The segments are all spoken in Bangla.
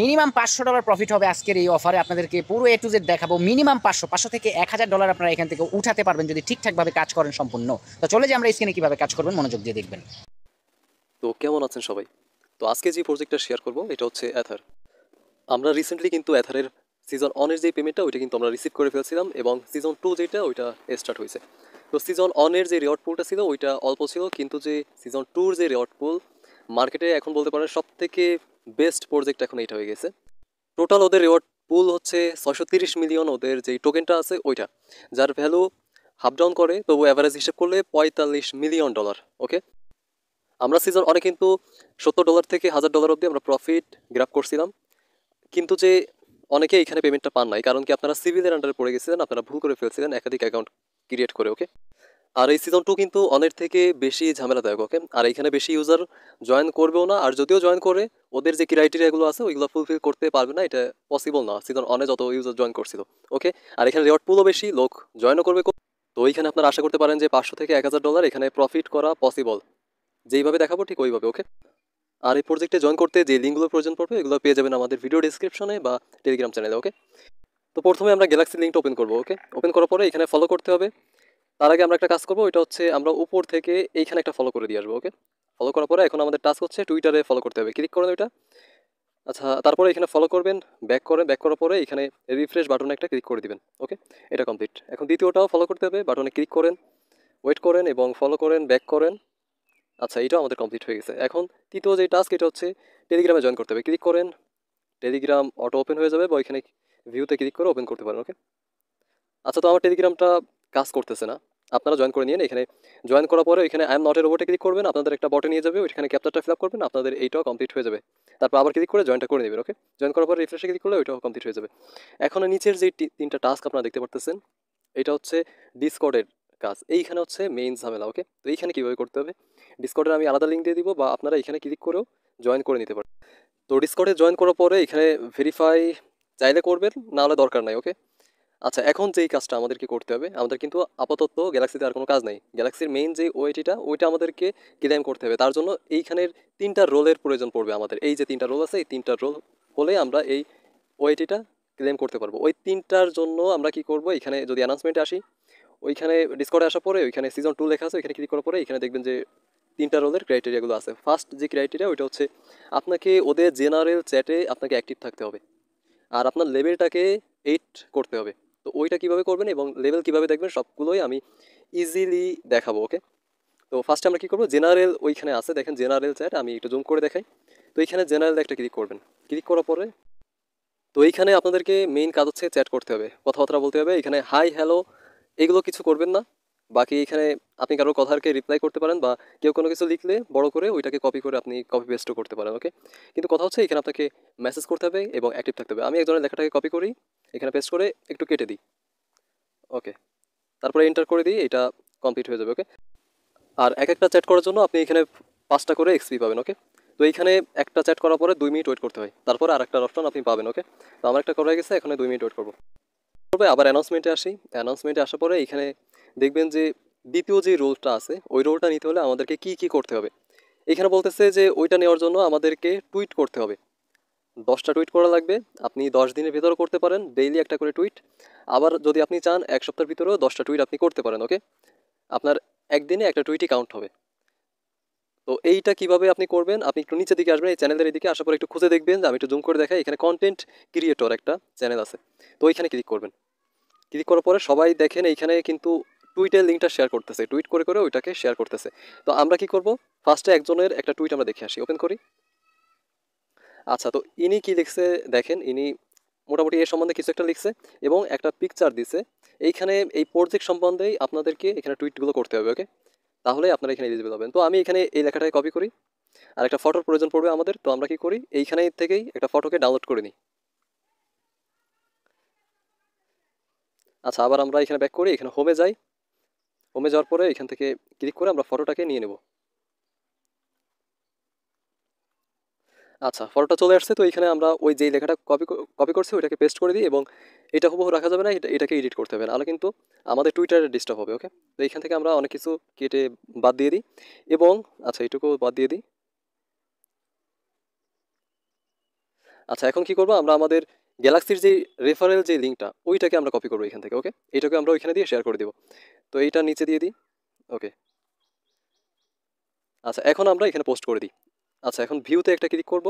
মিনিমাম পাঁচশো ডলার প্রফিট হবে আজকের এই অফারে আপনাদেরকে পুরো এ টু জেড দেখাবো মিনিমাম পাঁচশো পাঁচশো থেকে এক হাজার ডলার আপনারা এখান থেকে উঠাতে পারবেন যদি ঠিকঠাকভাবে কাজ করেন সম্পূর্ণ তো চলে যে আমরা স্ক্রিনে কীভাবে কাজ করবেন মনোযোগ দিয়ে দেখবেন তো কেমন আছেন সবাই তো আজকে যে প্রজেক্টটা শেয়ার করবো এটা হচ্ছে অ্যাথার আমরা রিসেন্টলি কিন্তু অ্যাথারের সিজন অনের যে পেমেন্টটা ওইটা কিন্তু আমরা রিসিভ করে ফেলছিলাম এবং সিজন টু যেটা ওইটা স্টার্ট হয়েছে তো সিজন অনের যে রেওয়ার্ড পুলটা ছিল ওইটা অল্প ছিল কিন্তু যে সিজন টুর যে রেওয়ার্ড পুল মার্কেটে এখন বলতে পারেন সব থেকে বেস্ট প্রজেক্ট এখন এটা হয়ে গেছে টোটাল ওদের রিওয়ার্ড পুল হচ্ছে ছশো তিরিশ মিলিয়ন ওদের যে টোকেনটা আছে ওইটা যার ভ্যালু হাফ ডাউন করে তবু অ্যাভারেজ হিসেব করলে পঁয়তাল্লিশ মিলিয়ন ডলার ওকে আমরা সিজন অনেক কিন্তু সত্তর ডলার থেকে হাজার ডলার অবধি আমরা প্রফিট গ্রাপ করছিলাম কিন্তু যে অনেকে এখানে পেমেন্টটা পান নাই কারণ কি আপনারা সিভিলের আন্ডারে পড়ে গেছিলেন আপনারা ভুল করে ফেলছিলেন একাধিক অ্যাকাউন্ট ক্রিয়েট করে ওকে আর এই সিজন টু কিন্তু অনেক থেকে বেশি ঝামেলাদায়ক ওকে আর এখানে বেশি ইউজার জয়েন করবেও না আর যদিও জয়েন করে ওদের যে ক্রাইটেরিয়াগুলো আছে ওইগুলো ফুলফিল করতে পারবে না এটা পসিবল না সিজন অনে যত ইউজার জয়েন করছিল ওকে আর এখানে রেওয়ার্ড পুলও বেশি লোক জয়েনও করবে তো ওইখানে আপনারা আশা করতে পারেন যে পাঁচশো থেকে এক হাজার ডলার এখানে প্রফিট করা পসিবল যেইভাবে দেখাবো ঠিক ওইভাবে ওকে আর এই প্রজেক্টে জয়েন করতে যে লিঙ্কগুলো প্রয়োজন পড়বে এগুলো পেয়ে যাবেন আমাদের ভিডিও ডিসক্রিপশনে বা টেলিগ্রাম চ্যানেলে ওকে তো প্রথমে আমরা গ্যালাক্সি লিঙ্কটা ওপেন করবো ওকে ওপেন করার পরে এখানে ফলো করতে হবে তার আগে আমরা একটা কাজ করবো ওইটা হচ্ছে আমরা উপর থেকে এইখানে একটা ফলো করে দিয়ে আসবো ওকে ফলো করার পরে এখন আমাদের টাস্ক হচ্ছে টুইটারে ফলো করতে হবে ক্লিক করেন ওইটা আচ্ছা তারপরে এখানে ফলো করবেন ব্যাক করেন ব্যাক করার পরে এখানে রিফ্রেশ বাটনে একটা ক্লিক করে দিবেন ওকে এটা কমপ্লিট এখন দ্বিতীয়টাও ফলো করতে হবে বাটনে ক্লিক করেন ওয়েট করেন এবং ফলো করেন ব্যাক করেন আচ্ছা এটাও আমাদের কমপ্লিট হয়ে গেছে এখন তৃতীয় যে টাস্ক এটা হচ্ছে টেলিগ্রামে জয়েন করতে হবে ক্লিক করেন টেলিগ্রাম অটো ওপেন হয়ে যাবে বা ওইখানে ভিউতে ক্লিক করে ওপেন করতে পারেন ওকে আচ্ছা তো আমার টেলিগ্রামটা কাজ করতেছে না আপনারা জয়েন করে নিন এখানে জয়েন করার পরে এখানে I am not a click করবেন আপনাদের একটা বটে নিয়ে যাবে ওইখানে ক্যাপচারটা ফিল আপ করবেন আপনাদের এইটাও কমপ্লিট হয়ে যাবে তারপর আবার ক্লিক করে জয়েনটা করে নেবেন ওকে জয়েন করার পরে রিফ্রেশে ক্লিক করলে ওইটাও কমপ্লিট হয়ে যাবে এখন নিচের যে তিনটা টাস্ক আপনারা দেখতে পারতেছেন এটা হচ্ছে ডিসকর্ডের কাজ এইখানে হচ্ছে মেইন ঝামেলা ওকে তো এইখানে কীভাবে করতে হবে ডিসকর্ডের আমি আলাদা লিঙ্ক দিয়ে দিব বা আপনারা এখানে ক্লিক করেও জয়েন করে নিতে পারেন তো ডিসকর্ডে জয়েন করার পরে এখানে ভেরিফাই চাইলে করবেন না হলে দরকার নাই ওকে আচ্ছা এখন যেই কাজটা আমাদেরকে করতে হবে আমাদের কিন্তু আপাতত গ্যালাক্সিতে আর কোনো কাজ নেই গ্যালাক্সির মেইন যে ওয়েটিটা ওইটা আমাদেরকে ক্লেম করতে হবে তার জন্য এইখানের তিনটা রোলের প্রয়োজন পড়বে আমাদের এই যে তিনটা রোল আছে এই তিনটা রোল হলে আমরা এই ওয়েটিটা ক্লেম করতে পারবো ওই তিনটার জন্য আমরা কি করব এখানে যদি অ্যানাউন্সমেন্টে আসি ওইখানে ডিসকর্ডে আসার পরে ওইখানে সিজন টু লেখা আছে ওইখানে ক্লিক করার পরে এখানে দেখবেন যে তিনটা রোলের ক্রাইটেরিয়াগুলো আছে ফার্স্ট যে ক্রাইটেরিয়া ওইটা হচ্ছে আপনাকে ওদের জেনারেল চ্যাটে আপনাকে অ্যাক্টিভ থাকতে হবে আর আপনার লেভেলটাকে এইট করতে হবে তো ওইটা কীভাবে করবেন এবং লেভেল কীভাবে দেখবেন সবগুলোই আমি ইজিলি দেখাবো ওকে তো ফার্স্টে আমরা কী করবো জেনারেল ওইখানে আছে দেখেন জেনারেল চ্যাট আমি একটু জুম করে দেখাই তো এইখানে জেনারেল একটা ক্লিক করবেন ক্লিক করার পরে তো এইখানে আপনাদেরকে মেইন কাজ হচ্ছে চ্যাট করতে হবে কথাবার্তা বলতে হবে এখানে হাই হ্যালো এগুলো কিছু করবেন না বাকি এখানে আপনি কারোর কথাকে রিপ্লাই করতে পারেন বা কেউ কোনো কিছু লিখলে বড় করে ওইটাকে কপি করে আপনি কপি পেস্টও করতে পারেন ওকে কিন্তু কথা হচ্ছে এখানে আপনাকে মেসেজ করতে হবে এবং অ্যাক্টিভ থাকতে হবে আমি একজনের লেখাটাকে কপি করি এখানে পেস্ট করে একটু কেটে দিই ওকে তারপরে এন্টার করে দিই এটা কমপ্লিট হয়ে যাবে ওকে আর এক একটা চ্যাট করার জন্য আপনি এখানে পাঁচটা করে এক্সপি পাবেন ওকে তো এইখানে একটা চ্যাট করার পরে দুই মিনিট ওয়েট করতে হয় তারপরে আর একটা অপশন আপনি পাবেন ওকে তো আমার একটা করা গেছে এখানে দুই মিনিট ওয়েট করবো তবে আবার অ্যানাউন্সমেন্টে আসি অ্যানাউন্সমেন্টে আসার পরে এখানে দেখবেন যে দ্বিতীয় যে রোলটা আছে ওই রোলটা নিতে হলে আমাদেরকে কি কি করতে হবে এখানে বলতেছে যে ওইটা নেওয়ার জন্য আমাদেরকে টুইট করতে হবে দশটা টুইট করা লাগবে আপনি দশ দিনের ভিতরে করতে পারেন ডেইলি একটা করে টুইট আবার যদি আপনি চান এক সপ্তাহের ভিতরেও দশটা টুইট আপনি করতে পারেন ওকে আপনার একদিনে একটা টুইটই কাউন্ট হবে তো এইটা কিভাবে আপনি করবেন আপনি একটু নিচের দিকে আসবেন এই চ্যানেলের এদিকে আসার পর একটু খুঁজে দেখবেন যে আমি একটু জুম করে দেখাই এখানে কন্টেন্ট ক্রিয়েটর একটা চ্যানেল আছে তো ওইখানে ক্লিক করবেন ক্লিক করার পরে সবাই দেখেন এইখানে কিন্তু টুইটের লিঙ্কটা শেয়ার করতেছে টুইট করে করে ওইটাকে শেয়ার করতেছে তো আমরা কি করব ফার্স্টে একজনের একটা টুইট আমরা দেখে আসি ওপেন করি আচ্ছা তো ইনি কি লিখছে দেখেন ইনি মোটামুটি এর সম্বন্ধে কিছু একটা লিখছে এবং একটা পিকচার দিছে এইখানে এই প্রজেক্ট সম্বন্ধেই আপনাদেরকে এখানে টুইটগুলো করতে হবে ওকে তাহলে আপনারা এখানে এলিজিবল হবেন তো আমি এখানে এই লেখাটাকে কপি করি আর একটা ফটোর প্রয়োজন পড়বে আমাদের তো আমরা কি করি এইখানে থেকেই একটা ফটোকে ডাউনলোড করে নিই আচ্ছা আবার আমরা এখানে ব্যাক করি এখানে হোমে যাই কমে যাওয়ার পরে এখান থেকে ক্লিক করে আমরা ফটোটাকে নিয়ে নেব আচ্ছা ফটোটা চলে আসছে তো এখানে আমরা ওই যেই লেখাটা কপি কপি করছি ওইটাকে পেস্ট করে দিই এবং এটা হুবহু রাখা যাবে না এটা এটাকে এডিট করতে হবে নাহলে কিন্তু আমাদের টুইটারে ডিস্টার্ব হবে ওকে তো এইখান থেকে আমরা অনেক কিছু কেটে বাদ দিয়ে দিই এবং আচ্ছা এটুকু বাদ দিয়ে দিই আচ্ছা এখন কি করবো আমরা আমাদের গ্যালাক্সির যে রেফারেল যে লিঙ্কটা ওইটাকে আমরা কপি করবো এখান থেকে ওকে এটাকে আমরা ওইখানে দিয়ে শেয়ার করে দেবো তো এইটা নিচে দিয়ে দিই ওকে আচ্ছা এখন আমরা এখানে পোস্ট করে দিই আচ্ছা এখন ভিউতে একটা ক্লিক করব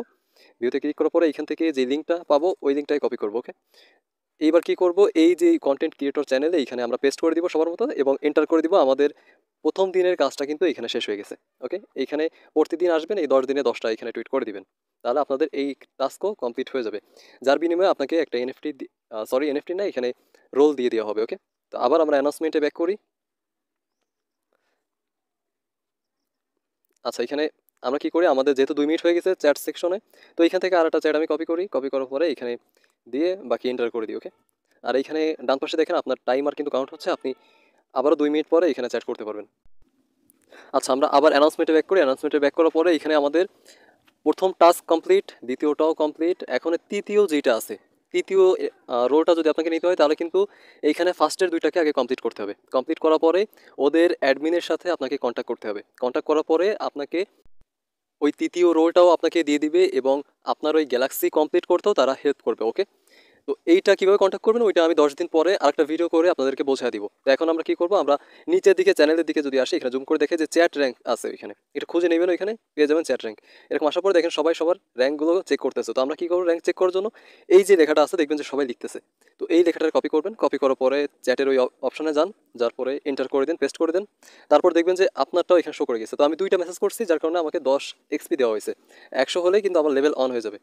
ভিউতে ক্লিক করার পরে এখান থেকে যে লিঙ্কটা পাবো ওই লিঙ্কটাই কপি করব ওকে এইবার কি করব এই যে কন্টেন্ট ক্রিয়েটর চ্যানেলে এখানে আমরা পেস্ট করে দিব সবার মতো এবং এন্টার করে দিব আমাদের প্রথম দিনের কাজটা কিন্তু এখানে শেষ হয়ে গেছে ওকে এইখানে প্রতিদিন আসবেন এই দশ দিনে দশটা এখানে টুইট করে দিবেন তাহলে আপনাদের এই টাস্কও কমপ্লিট হয়ে যাবে যার বিনিময়ে আপনাকে একটা এনএফটি সরি এনএফটি না এখানে রোল দিয়ে দেওয়া হবে ওকে তো আবার আমরা অ্যানাউন্সমেন্টে ব্যাক করি আচ্ছা এখানে আমরা কি করি আমাদের যেহেতু দুই মিনিট হয়ে গেছে চ্যাট সেকশনে তো এখান থেকে আর একটা চ্যাট আমি কপি করি কপি করার পরে এখানে দিয়ে বাকি এন্টার করে দিই ওকে আর এইখানে ডান পাশে দেখেন আপনার টাইমার কিন্তু কাউন্ট হচ্ছে আপনি আবারও দুই মিনিট পরে এখানে চ্যাট করতে পারবেন আচ্ছা আমরা আবার অ্যানাউন্সমেন্টে ব্যাক করি অ্যানাউন্সমেন্টে ব্যাক করার পরে এখানে আমাদের প্রথম টাস্ক কমপ্লিট দ্বিতীয়টাও কমপ্লিট এখন তৃতীয় যেটা আছে তৃতীয় রোটা যদি আপনাকে নিতে হয় তাহলে কিন্তু এইখানে ফার্স্টের দুইটাকে আগে কমপ্লিট করতে হবে কমপ্লিট করার পরে ওদের অ্যাডমিনের সাথে আপনাকে কন্ট্যাক্ট করতে হবে কন্ট্যাক্ট করার পরে আপনাকে ওই তৃতীয় রোলটাও আপনাকে দিয়ে দিবে এবং আপনার ওই গ্যালাক্সি কমপ্লিট করতেও তারা হেল্প করবে ওকে তো এইটা কীভাবে কন্ট্যাক্ট করবেন ওইটা আমি দশ দিন পরে আরেকটা ভিডিও করে আপনাদেরকে বোঝা দিব তো এখন আমরা কি করবো আমরা নিচের দিকে চ্যানেলের দিকে যদি আসি এখানে জুম করে দেখে যে চ্যাট র্যাঙ্ক আছে ওইখানে এটা খুঁজে নেবেন ওইখানে পেয়ে যাবেন চ্যাট র্যাঙ্ক এরকম আসার পরে দেখেন সবাই সবার র্যাঙ্কগুলো চেক করতেছে তো আমরা কী করবো র্যাঙ্ক চেক করার জন্য এই যে লেখাটা আছে দেখবেন যে সবাই লিখতেছে তো এই লেখাটার কপি করবেন কপি করার পরে চ্যাটের ওই অপশানে যান যার পরে এন্টার করে দেন পেস্ট করে দেন তারপর দেখবেন যে আপনারটাও এখানে শো করে গেছে তো আমি দুইটা মেসেজ করছি যার কারণে আমাকে দশ এক্সপি দেওয়া হয়েছে একশো হলে কিন্তু আমার লেভেল অন হয়ে যাবে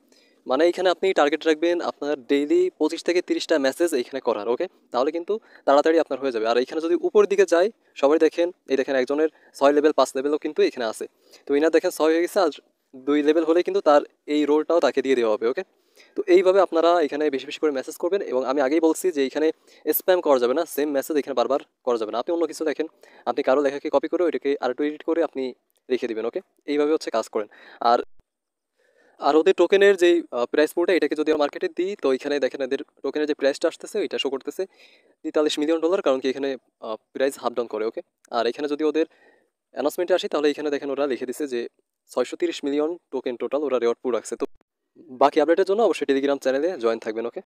মানে এখানে আপনি টার্গেট রাখবেন আপনার ডেইলি পঁচিশ থেকে তিরিশটা মেসেজ এইখানে করার ওকে তাহলে কিন্তু তাড়াতাড়ি আপনার হয়ে যাবে আর এইখানে যদি উপরের দিকে যাই সবাই দেখেন এই দেখেন একজনের ছয় লেভেল পাঁচ লেভেলও কিন্তু এখানে আছে তো ইনার দেখেন ছয় হয়ে গেছে আর দুই লেভেল হলে কিন্তু তার এই রোলটাও তাকে দিয়ে দেওয়া হবে ওকে তো এইভাবে আপনারা এখানে বেশি বেশি করে মেসেজ করবেন এবং আমি আগেই বলছি যে এখানে স্প্যাম করা যাবে না সেম মেসেজ এখানে বারবার করা যাবে না আপনি অন্য কিছু দেখেন আপনি কারো লেখাকে কপি করে ওইটাকে আরেকটু এডিট করে আপনি রেখে দেবেন ওকে এইভাবে হচ্ছে কাজ করেন আর আর ওদের টোকেনের যে প্রাইস পুরোটা এটাকে যদি আমরা মার্কেটে দিই তো এখানে দেখেন এদের টোকেনের যে প্রাইসটা আসতেছে ওইটা শো করতেছে তেতাল্লিশ মিলিয়ন ডলার কারণ কি এখানে প্রাইস হাফ ডাউন করে ওকে আর এখানে যদি ওদের অ্যানাউন্সমেন্টে আসি তাহলে এখানে দেখেন ওরা লিখে দিছে যে ছয়শো তিরিশ মিলিয়ন টোকেন টোটাল ওরা রেওয়ার্ড পুর রাখছে তো বাকি আপডেটের জন্য অবশ্যই টেলিগ্রাম চ্যানেলে জয়েন থাকবেন ওকে